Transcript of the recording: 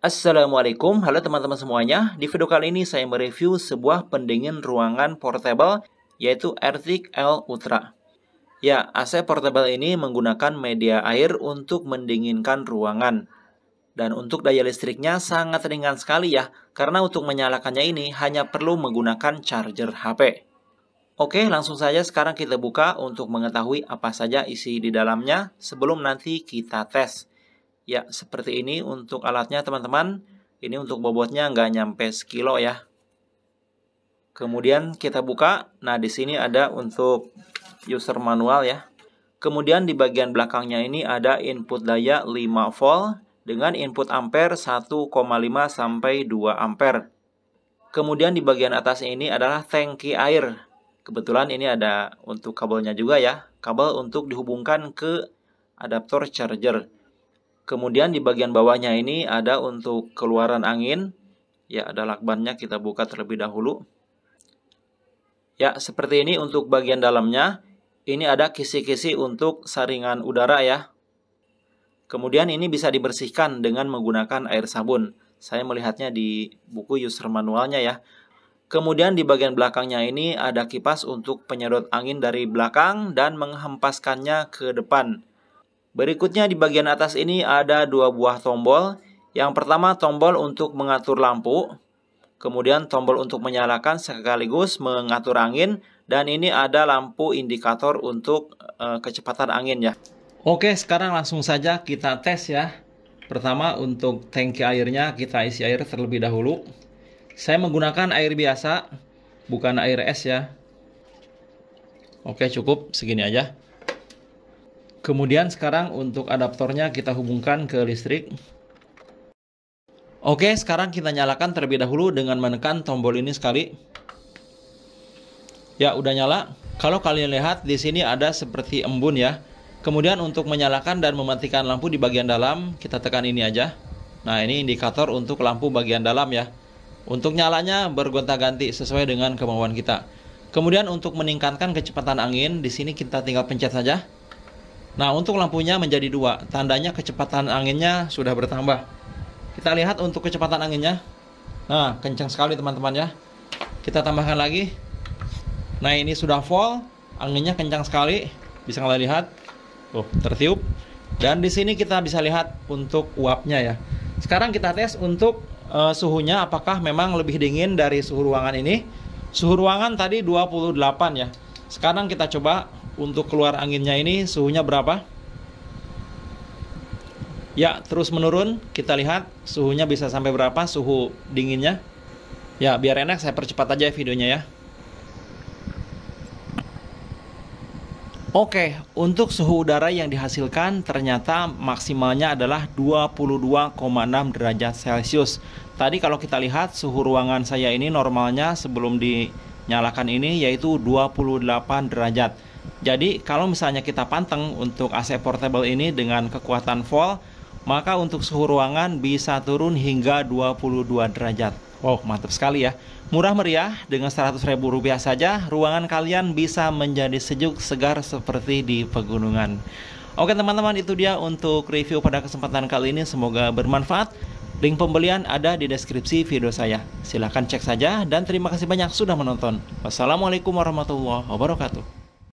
Assalamualaikum, halo teman-teman semuanya. Di video kali ini saya mereview sebuah pendingin ruangan portable yaitu Arctic L Ultra. Ya, AC portable ini menggunakan media air untuk mendinginkan ruangan. Dan untuk daya listriknya sangat ringan sekali ya, karena untuk menyalakannya ini hanya perlu menggunakan charger HP. Oke, langsung saja sekarang kita buka untuk mengetahui apa saja isi di dalamnya sebelum nanti kita tes. Ya, seperti ini untuk alatnya teman-teman. Ini untuk bobotnya nggak nyampe sekilo ya. Kemudian kita buka. Nah, di sini ada untuk user manual ya. Kemudian di bagian belakangnya ini ada input daya 5 volt dengan input ampere 1,5 sampai 2 ampere. Kemudian di bagian atas ini adalah tangki air. Kebetulan ini ada untuk kabelnya juga ya. Kabel untuk dihubungkan ke adaptor charger. Kemudian di bagian bawahnya ini ada untuk keluaran angin. Ya, ada lakbannya kita buka terlebih dahulu. Ya, seperti ini untuk bagian dalamnya. Ini ada kisi-kisi untuk saringan udara ya. Kemudian ini bisa dibersihkan dengan menggunakan air sabun. Saya melihatnya di buku user manualnya ya. Kemudian di bagian belakangnya ini ada kipas untuk penyedot angin dari belakang dan menghempaskannya ke depan. Berikutnya di bagian atas ini ada dua buah tombol. Yang pertama tombol untuk mengatur lampu, kemudian tombol untuk menyalakan sekaligus mengatur angin, dan ini ada lampu indikator untuk e, kecepatan angin ya. Oke, sekarang langsung saja kita tes ya. Pertama untuk tangki airnya kita isi air terlebih dahulu. Saya menggunakan air biasa, bukan air es ya. Oke, cukup segini aja. Kemudian sekarang untuk adaptornya kita hubungkan ke listrik. Oke, sekarang kita nyalakan terlebih dahulu dengan menekan tombol ini sekali. Ya, udah nyala. Kalau kalian lihat di sini ada seperti embun ya. Kemudian untuk menyalakan dan mematikan lampu di bagian dalam, kita tekan ini aja. Nah, ini indikator untuk lampu bagian dalam ya. Untuk nyalanya bergonta-ganti sesuai dengan kemauan kita. Kemudian untuk meningkatkan kecepatan angin, di sini kita tinggal pencet saja. Nah, untuk lampunya menjadi dua, tandanya kecepatan anginnya sudah bertambah. Kita lihat untuk kecepatan anginnya. Nah, kencang sekali teman-teman ya. Kita tambahkan lagi. Nah, ini sudah full, anginnya kencang sekali. Bisa kalian lihat. Tuh, oh, tertiup. Dan di sini kita bisa lihat untuk uapnya ya. Sekarang kita tes untuk uh, suhunya apakah memang lebih dingin dari suhu ruangan ini. Suhu ruangan tadi 28 ya. Sekarang kita coba untuk keluar anginnya ini suhunya berapa? Ya, terus menurun. Kita lihat suhunya bisa sampai berapa suhu dinginnya. Ya, biar enak saya percepat aja videonya ya. Oke, untuk suhu udara yang dihasilkan ternyata maksimalnya adalah 22,6 derajat Celcius. Tadi kalau kita lihat suhu ruangan saya ini normalnya sebelum dinyalakan ini yaitu 28 derajat. Jadi kalau misalnya kita panteng untuk AC portable ini dengan kekuatan volt, maka untuk suhu ruangan bisa turun hingga 22 derajat. Wow, mantap sekali ya. Murah meriah, dengan 100 ribu rupiah saja, ruangan kalian bisa menjadi sejuk segar seperti di pegunungan. Oke teman-teman, itu dia untuk review pada kesempatan kali ini. Semoga bermanfaat. Link pembelian ada di deskripsi video saya. Silahkan cek saja dan terima kasih banyak sudah menonton. Wassalamualaikum warahmatullahi wabarakatuh.